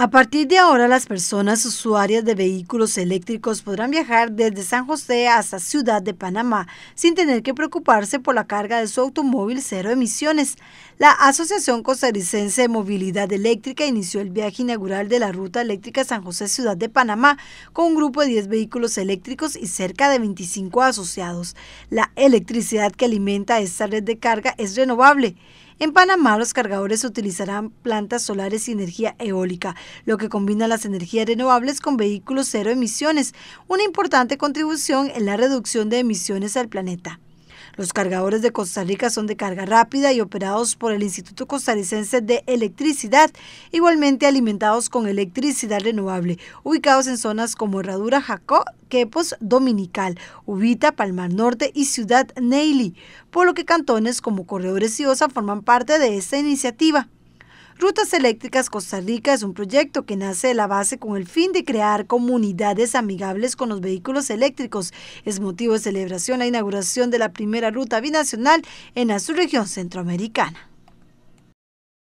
A partir de ahora, las personas usuarias de vehículos eléctricos podrán viajar desde San José hasta Ciudad de Panamá sin tener que preocuparse por la carga de su automóvil cero emisiones. La Asociación Costarricense de Movilidad Eléctrica inició el viaje inaugural de la ruta eléctrica San José-Ciudad de Panamá con un grupo de 10 vehículos eléctricos y cerca de 25 asociados. La electricidad que alimenta esta red de carga es renovable. En Panamá los cargadores utilizarán plantas solares y energía eólica, lo que combina las energías renovables con vehículos cero emisiones, una importante contribución en la reducción de emisiones al planeta. Los cargadores de Costa Rica son de carga rápida y operados por el Instituto Costarricense de Electricidad, igualmente alimentados con electricidad renovable, ubicados en zonas como Herradura, Jacó, Quepos, Dominical, Ubita, Palmar Norte y Ciudad Neily, por lo que cantones como Corredores y Osa forman parte de esta iniciativa. Rutas Eléctricas Costa Rica es un proyecto que nace de la base con el fin de crear comunidades amigables con los vehículos eléctricos. Es motivo de celebración la inauguración de la primera ruta binacional en la región centroamericana.